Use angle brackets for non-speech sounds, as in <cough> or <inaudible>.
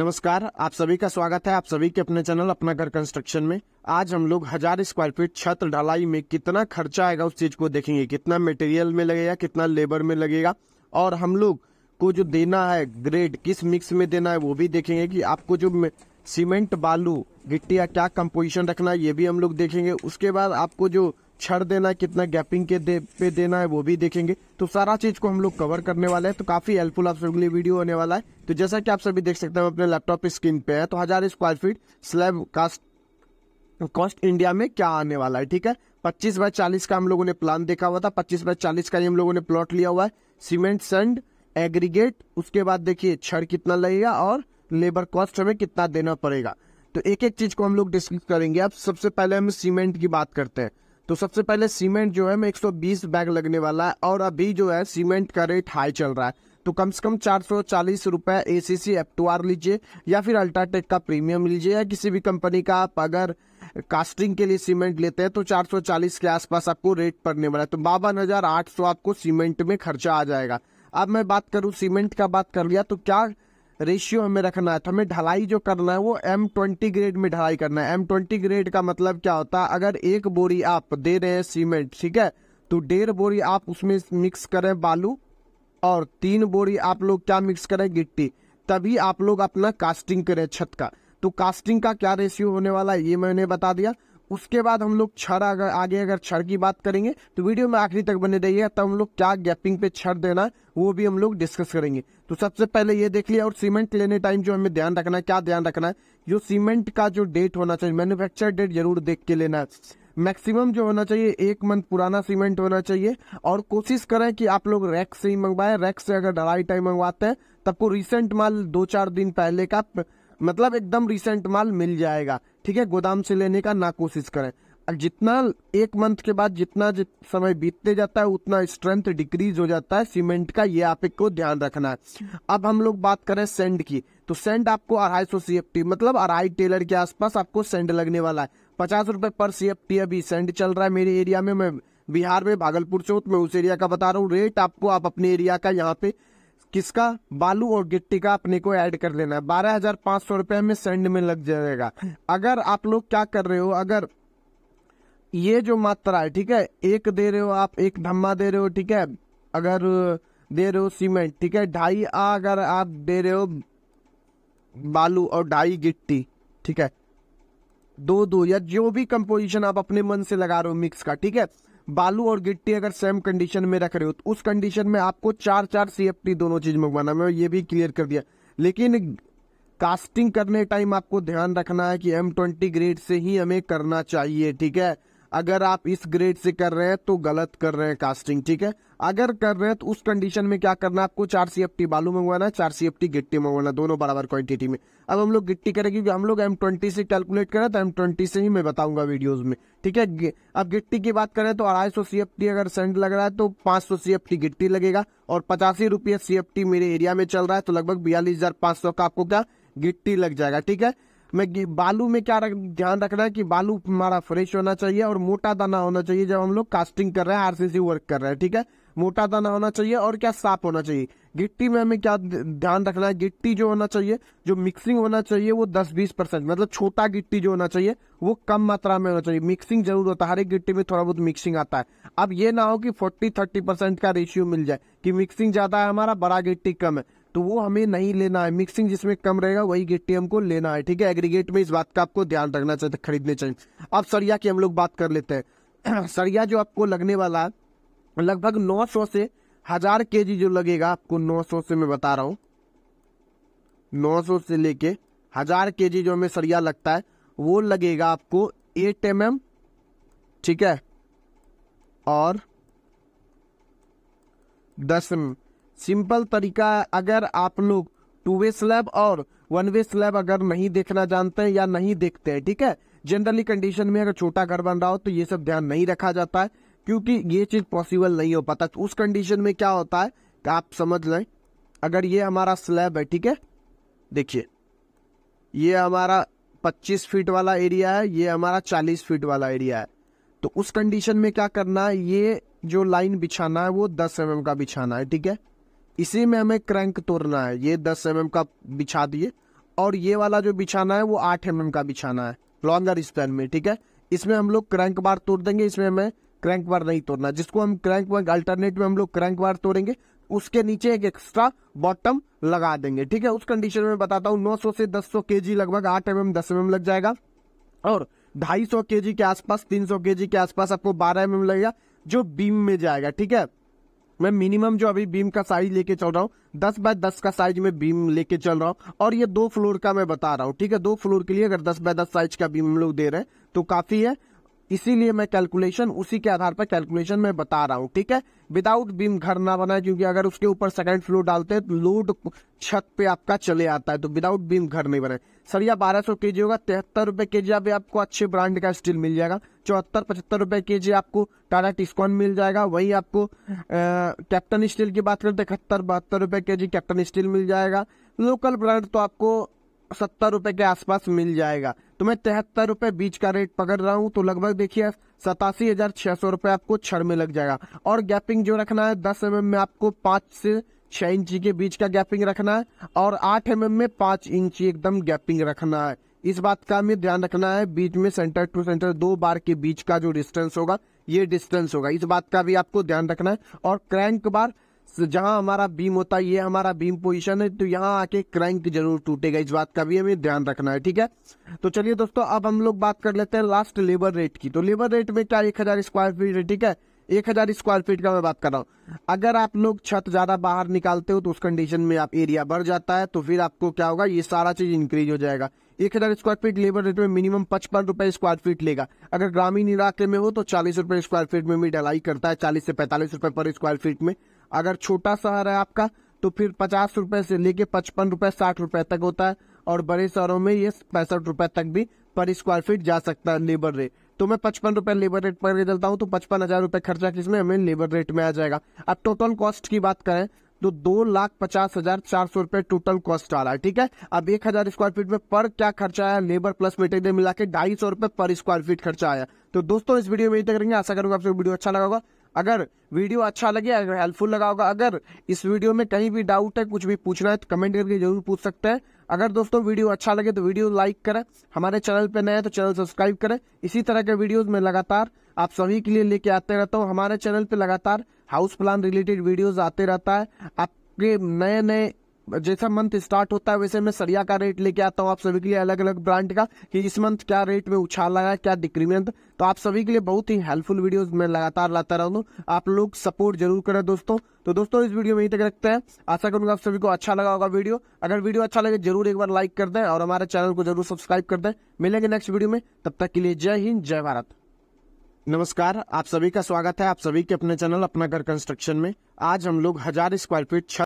नमस्कार आप सभी का स्वागत है आप सभी के अपने चैनल अपना घर कंस्ट्रक्शन में आज हम लोग हजार स्क्वायर फीट छत ढलाई में कितना खर्चा आएगा उस चीज को देखेंगे कितना मटेरियल में लगेगा कितना लेबर में लगेगा और हम लोग को जो देना है ग्रेड किस मिक्स में देना है वो भी देखेंगे कि आपको जो सीमेंट बालू गिट्टी या क्या कंपोजिशन रखना है ये भी हम लोग देखेंगे उसके बाद आपको जो छड़ देना है कितना गैपिंग के दे पे देना है वो भी देखेंगे तो सारा चीज़ को हम लोग कवर करने वाले हैं तो काफ़ी हेल्पफुल आप सबके लिए वीडियो होने वाला है तो जैसा कि आप सभी देख सकते हैं अपने लैपटॉप स्क्रीन पे है तो हज़ार square feet slab cast cost India में क्या आने वाला है ठीक है पच्चीस बाय चालीस का हम लोगों ने प्लान देखा हुआ था पच्चीस बाय चालीस का ही हम लोगों ने प्लॉट लिया हुआ है सीमेंट सेंड एग्रीगेट उसके बाद देखिए छड़ कितना लगेगा और लेबर कॉस्ट हमें कितना देना पड़ेगा तो एक एक चीज को हम लोग डिस्कस करेंगे अब सबसे पहले हम सीमेंट की बात करते हैं तो सबसे पहले सीमेंट जो है मैं 120 बैग लगने वाला है और अभी जो है सीमेंट का रेट हाई चल रहा है तो कम से कम चार सौ चालीस रुपए ए सी सी एप्टुआर लीजिए या फिर अल्ट्राटेक का प्रीमियम लीजिए या किसी भी कंपनी का आप अगर कास्टिंग के लिए सीमेंट लेते हैं तो 440 के आसपास आपको रेट पड़ने वाला है तो बावन हजार आठ सौ आपको सीमेंट में खर्चा आ जाएगा अब मैं बात करूँ सीमेंट का बात कर लिया तो क्या रेशियो हमें रखना है तो हमें ढलाई जो करना है वो एम ट्वेंटी ग्रेड में ढलाई करना है एम ट्वेंटी ग्रेड का मतलब क्या होता है अगर एक बोरी आप दे रहे हैं सीमेंट ठीक है तो डेढ़ बोरी आप उसमें मिक्स करें बालू और तीन बोरी आप लोग क्या मिक्स करें गिट्टी तभी आप लोग अपना कास्टिंग करें छत का तो कास्टिंग का क्या रेशियो होने वाला है ये मैंने बता दिया उसके बाद हम लोग छर अगर आगे अगर छर की बात करेंगे तो वीडियो में आखिरी तक बने रहिएगा तब हम लोग क्या गैपिंग पे छर देना वो भी हम लोग डिस्कस करेंगे तो सबसे पहले ये देख लिया और सीमेंट लेने टाइम जो हमें ध्यान रखना है क्या ध्यान रखना है जो सीमेंट का जो डेट होना चाहिए मैन्युफैक्चर डेट जरूर देख के लेना है मैक्सिमम जो होना चाहिए एक मंथ पुराना सीमेंट होना चाहिए और कोशिश करें कि आप लोग रैक से ही मंगवाएं रैक से अगर डराई टाइम मंगवाते हैं तब को तो रिसेंट माल दो चार दिन पहले का मतलब एकदम रिसेंट माल मिल जाएगा ठीक है गोदाम से लेने का ना कोशिश करें और जितना एक मंथ के बाद जितना जित समय बीतते जाता है उतना स्ट्रेंथ डिक्रीज हो जाता है सीमेंट का ये आप को ध्यान रखना है अब हम लोग बात करें सेंड की तो सेंड आपको अढ़ाई सौ सी एफ टी मतलब अढ़ाई टेलर के आसपास आपको सेंड लगने वाला है पचास रुपए पर सी एफ टी अभी सेंड चल रहा है मेरे एरिया में मैं बिहार में भागलपुर से हूँ तो मैं उस एरिया का बता रहा हूँ रेट आपको आप अपने एरिया का यहाँ पे किसका बालू और गिट्टी का अपने को ऐड कर लेना है बारह हजार पांच सौ रुपये हमें सेंड में लग जाएगा अगर आप लोग क्या कर रहे हो अगर ये जो मात्रा है ठीक है एक दे रहे हो आप एक धम्मा दे रहे हो ठीक है अगर दे रहे हो सीमेंट ठीक है ढाई अगर आप दे रहे हो बालू और ढाई गिट्टी ठीक है दो दो या जो भी कंपोजिशन आप अपने मन से लगा रहे हो मिक्स का ठीक है बालू और गिट्टी अगर सेम कंडीशन में रख रहे हो तो उस कंडीशन में आपको चार चार सी दोनों चीज मंगवाना मैं ये भी क्लियर कर दिया लेकिन कास्टिंग करने टाइम आपको ध्यान रखना है कि एम ट्वेंटी ग्रेड से ही हमें करना चाहिए ठीक है अगर आप इस ग्रेड से कर रहे हैं तो गलत कर रहे हैं कास्टिंग ठीक है अगर कर रहे हैं तो उस कंडीशन में क्या करना आपको चार सी एफ टी बालू मंगवाना चार सी एफ टी गिट्टी मंगवाना दोनों बराबर क्वांटिटी में अब हम लोग गिट्टी करें क्योंकि हम लोग एम ट्वेंटी से कैलकुलेट करें तो एम ट्वेंटी से ही मैं बताऊंगा वीडियोज में ठीक है अब गिट्टी की बात करें तो अढ़ाई सौ सी एफ टी अगर सेंड लग रहा है तो पांच सौ सी एफ टी गिट्टी लगेगा और पचासी रुपये सी एफ टी मेरे एरिया में चल रहा है तो लगभग बयालीस हजार पांच सौ का आपको क्या गिट्टी लग जाएगा ठीक है मैं बालू में क्या रख, ध्यान रखना है कि बालू हमारा फ्रेश होना चाहिए और मोटा दाना होना चाहिए जब हम लोग कास्टिंग कर रहे हैं आरसीसी वर्क कर रहे हैं ठीक है मोटा दाना होना चाहिए और क्या साफ होना चाहिए गिट्टी में हमें क्या ध्यान रखना है गिट्टी जो होना चाहिए जो मिक्सिंग होना चाहिए वो 10-20 परसेंट मतलब छोटा गिट्टी जो होना चाहिए वो कम मात्रा में होना चाहिए मिक्सिंग जरूर होता है हर एक गिट्टी में थोड़ा बहुत मिक्सिंग आता है अब ये ना हो कि 40-30 परसेंट का रेशियो मिल जाए कि मिक्सिंग ज़्यादा है हमारा बड़ा गिट्टी कम है तो वो हमें नहीं लेना है मिक्सिंग जिसमें कम रहेगा वही गिट्टी हमको लेना है ठीक है एग्रीगेट में इस बात का आपको ध्यान रखना चाहिए खरीदने चाहिए अब सरिया की हम लोग बात कर लेते हैं <clears throat> सरिया जो आपको लगने वाला है लगभग 900 से हजार के जो लगेगा आपको 900 से मैं बता रहा हूँ 900 से लेके हजार के जो हमें सरिया लगता है वो लगेगा आपको एट एम mm, ठीक है और दस एम सिंपल तरीका अगर आप लोग टू वे स्लैब और वन वे स्लैब अगर नहीं देखना जानते हैं या नहीं देखते हैं ठीक है जनरली कंडीशन में अगर छोटा घर बन रहा हो तो ये सब ध्यान नहीं रखा जाता है क्योंकि ये चीज़ पॉसिबल नहीं हो पाता तो उस कंडीशन में क्या होता है आप समझ लें अगर ये हमारा स्लैब है ठीक है देखिए ये हमारा 25 फीट वाला एरिया है ये हमारा 40 फीट वाला एरिया है तो उस कंडीशन में क्या करना है ये जो लाइन बिछाना है वो 10 एम mm का बिछाना है ठीक है इसी में हमें क्रैंक तोड़ना है ये 10 एम mm का बिछा दिए और ये वाला जो बिछाना है वो 8 एम mm का बिछाना है लॉन्गर स्पैन में ठीक है इसमें हम लोग क्रैंक बार तोड़ देंगे इसमें हमें क्रैंक वार नहीं तोड़ना जिसको हम क्रैंक बार अल्टरनेट में हम लोग क्रैंक वार तोड़ेंगे उसके नीचे एक एक्स्ट्रा बॉटम लगा देंगे ठीक है उस कंडीशन में बताता हूँ 900 से सौ के जी लगभग 8 एम दस एम लग जाएगा और 250 के जी के आसपास 300 के जी के आसपास आपको 12 एम लगेगा जो बीम में जाएगा ठीक है मैं मिनिमम जो अभी बीम का साइज लेके चल रहा हूँ दस बाय दस का साइज में बीम लेके चल रहा हूँ और ये दो फ्लोर का मैं बता रहा हूँ ठीक है दो फ्लोर के लिए अगर दस बाय दस साइज का बीम हम लोग दे रहे हैं तो काफी है इसीलिए मैं कैलकुलेशन उसी के आधार पर कैलकुलेशन में बता रहा हूँ ठीक है विदाउट बीम घर ना बनाए क्योंकि अगर उसके ऊपर सेकंड फ्लोर डालते हैं तो लोड छत पे आपका चले आता है तो विदाउट बीम घर नहीं बनाए सर यह बारह सौ के जी होगा तिहत्तर रुपये के जी अभी आपको अच्छे ब्रांड का स्टील मिल जाएगा चौहत्तर पचहत्तर रुपये के जी आपको टाटा टिस्कॉन मिल जाएगा वही आपको कैप्टन स्टील की बात करें तो इकहत्तर बहत्तर रुपये के जी कैप्टन स्टील मिल जाएगा लोकल ब्रांड तो आपको सत्तर रुपये के आसपास मिल जाएगा तो मैं तिहत्तर रुपए बीच का रेट पकड़ रहा हूँ तो लगभग देखिए सतासी हज़ार छह सौ रुपए आपको छड़ में लग जाएगा और गैपिंग जो रखना है दस एम में आपको पांच से छह इंची के बीच का गैपिंग रखना है और आठ एम में पांच इंची एकदम गैपिंग रखना है इस बात का हमें ध्यान रखना है बीच में सेंटर टू सेंटर दो बार के बीच का जो डिस्टेंस होगा ये डिस्टेंस होगा इस बात का भी आपको ध्यान रखना है और क्रैंक बार तो जहां हमारा बीम होता है ये हमारा बीम पोजीशन है तो यहाँ आके क्रैंक जरूर टूटेगा इस बात का भी हमें ध्यान रखना है ठीक है तो चलिए दोस्तों अब हम लोग बात कर लेते हैं लास्ट लेबर रेट की तो लेबर रेट में क्या एक हजार स्क्वायर फीट है ठीक है एक हजार स्क्वायर फीट का मैं बात कर रहा हूँ अगर आप लोग छत ज्यादा बाहर निकालते हो तो उस कंडीशन में आप एरिया बढ़ जाता है तो फिर आपको क्या होगा ये सारा चीज इंक्रीज हो जाएगा एक हजार स्क्वायर फीट लेबर रेट में मिनिमम पचपन रुपए स्क्वायर फीट लेगा अगर ग्रामीण इलाके में हो तो चालीस रुपए स्क्वायर फीट में भी ढलाई करता है चालीस से पैंतालीस रुपए पर स्क्वायर फीट में अगर छोटा शहर है आपका तो फिर पचास रुपए से लेके पचपन रुपए साठ रुपए तक होता है और बड़े शहरों में ये पैंसठ रुपए तक भी पर स्क्वायर फीट जा सकता है लेबर रेट तो मैं पचपन रुपए लेबर रेट पर चलता हूँ तो पचपन हज़ार रुपये खर्चा किसमें हमें लेबर रेट में आ जाएगा अब टोटल कॉस्ट की बात करें तो दो लाख पचास हजार चार सौ रुपए टोटल कॉस्ट आ रहा है ठीक है अब एक हजार स्क्वायर फीट में पर क्या खर्चा आया लेबर प्लस मेटेरियल मिला के ढाई सौ रुपये पर स्क्वायर फीट खर्चा आया तो दोस्तों इस वीडियो में यही करेंगे आशा करूंगा आपको वीडियो अच्छा लगा होगा अगर वीडियो अच्छा लगे अगर हेल्पफुल लगा होगा अगर इस वीडियो में कहीं भी डाउट है कुछ भी पूछना है तो कमेंट करके जरूर पूछ सकते हैं अगर दोस्तों वीडियो अच्छा लगे तो वीडियो लाइक करें हमारे चैनल पर नए तो चैनल सब्सक्राइब करें इसी तरह के वीडियोज में लगातार आप सभी के लिए लेके आते रहता हूँ हमारे चैनल पर लगातार हाउस प्लान रिलेटेड वीडियोज आते रहता है आपके नए नए जैसा मंथ स्टार्ट होता है वैसे मैं सरिया का रेट लेके आता हूँ आप सभी के लिए अलग अलग ब्रांड का कि इस मंथ क्या रेट में उछाल आया क्या डिक्रीमेंट तो आप सभी के लिए बहुत ही हेल्पफुल वीडियोस मैं लगातार लाता रहा हूँ आप लोग सपोर्ट जरूर करें दोस्तों तो दोस्तों इस वीडियो में यही तक रखते हैं आशा करूंगा आप सभी को अच्छा लगा होगा वीडियो अगर वीडियो अच्छा लगे जरूर एक बार लाइक कर दें और हमारे चैनल को जरूर सब्सक्राइब कर दें मिलेंगे नेक्स्ट वीडियो में तब तक के लिए जय हिंद जय भारत नमस्कार आप सभी का स्वागत है आप सभी के अपने चैनल अपना घर कंस्ट्रक्शन में आज हम लोग हजार स्क्वायर फीट